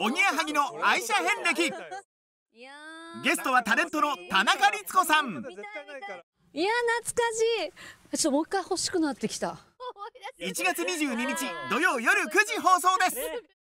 おぎやはぎの愛車遍歴ゲストはタレントの田中律子さんいや懐かしいちょっともう一回欲しくなってきた1月22日土曜夜9時放送です